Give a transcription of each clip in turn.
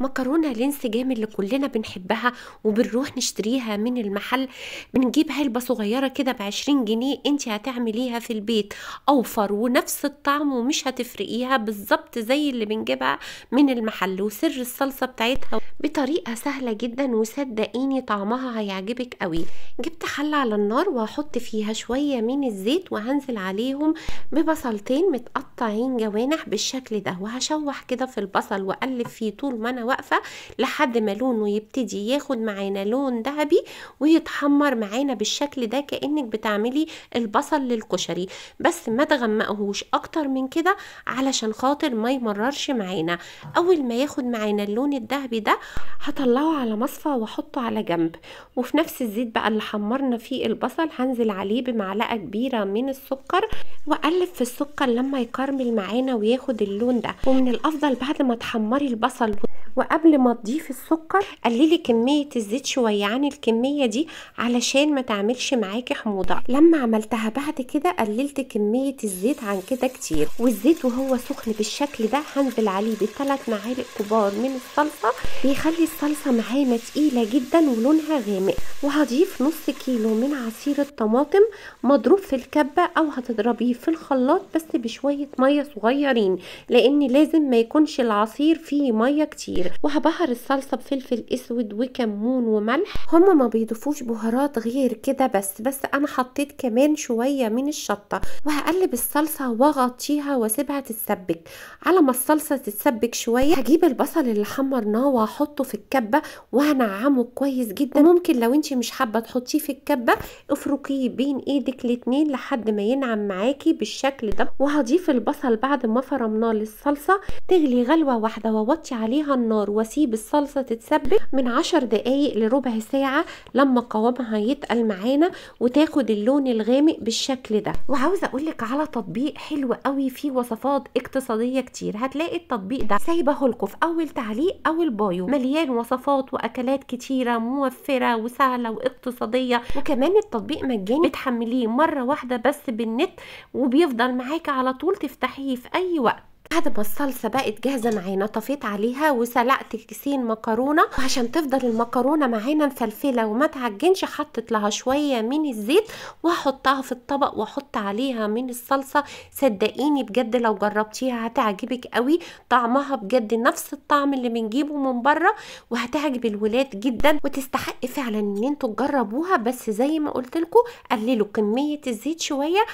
مكرونه الانسجام اللي كلنا بنحبها وبنروح نشتريها من المحل بنجيب علبه صغيره كده ب 20 جنيه انت هتعمليها في البيت اوفر ونفس الطعم ومش هتفرقيها بالظبط زي اللي بنجيبها من المحل وسر الصلصه بتاعتها بطريقه سهله جدا وصدقيني طعمها هيعجبك قوي جبت حله على النار وهحط فيها شويه من الزيت وهنزل عليهم ببصلتين متقطعين جوانح بالشكل ده وهشوح كده في البصل واقلب فيه طول ما انا واقفة لحد ما لونه يبتدي ياخد معانا لون ذهبي ويتحمر معانا بالشكل ده كأنك بتعملي البصل للكشري بس ما تغمقهوش اكتر من كده علشان خاطر ما يمررش معانا اول ما ياخد معانا اللون الذهبي ده هطلعه على مصفى واحطه على جنب وفي نفس الزيت بقى اللي حمرنا فيه البصل هنزل عليه بمعلقة كبيرة من السكر واقلب في السكر لما يكرمل معانا وياخد اللون ده ومن الافضل بعد ما تحمري البصل وقبل ما تضيفي السكر قللي كميه الزيت شويه عن الكميه دي علشان ما تعملش معاكي حموضه لما عملتها بعد كده قللت كميه الزيت عن كده كتير والزيت وهو سخن بالشكل ده هنزل عليه بثلاث معالق كبار من الصلصه بيخلي الصلصه معانا تقيله جدا ولونها غامق وهضيف نص كيلو من عصير الطماطم مضروب في الكبه او هتضربيه في الخلاط بس بشويه ميه صغيرين لان لازم ما يكونش العصير فيه ميه كتير وهبهر الصلصه بفلفل اسود وكمون وملح هما ما بيضيفوش بهارات غير كده بس بس انا حطيت كمان شويه من الشطه وهقلب الصلصه واغطيها واسيبها تتسبك على ما الصلصه تتسبك شويه هجيب البصل اللي حمرناه واحطه في الكبه وهنعمه كويس جدا ممكن لو انت مش حابه تحطيه في الكبه افركيه بين ايدك الاتنين لحد ما ينعم معاكي بالشكل ده وهضيف البصل بعد ما فرمناه للصلصه تغلي غلوه واحده واوطي عليها النار النار واسيب الصلصة تتسبك من عشر دقايق لربع ساعة لما قوامها يتقل معانا وتاخد اللون الغامق بالشكل ده وعاوزة اقولك على تطبيق حلو قوي فيه وصفات اقتصادية كتير هتلاقي التطبيق ده سايبه لكم في اول تعليق او البايو مليان وصفات واكلات كتيرة موفرة وسهلة واقتصادية وكمان التطبيق مجاني بتحمليه مرة واحدة بس بالنت وبيفضل معاكي على طول تفتحيه في اي وقت بعد ما الصلصه بقت جاهزه معانا طفيت عليها وسلقت كيسين مكرونه وعشان تفضل المكرونه معانا مفلفله وما تعجنش حطيت لها شويه من الزيت وهحطها في الطبق واحط عليها من الصلصه صدقيني بجد لو جربتيها هتعجبك قوي طعمها بجد نفس الطعم اللي بنجيبه من بره وهتعجب الولاد جدا وتستحق فعلا ان انتوا تجربوها بس زي ما قلت لكم قللوا كميه الزيت شويه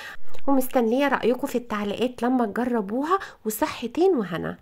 ومستنيه رايكم في التعليقات لما تجربوها وس صحتين وهنا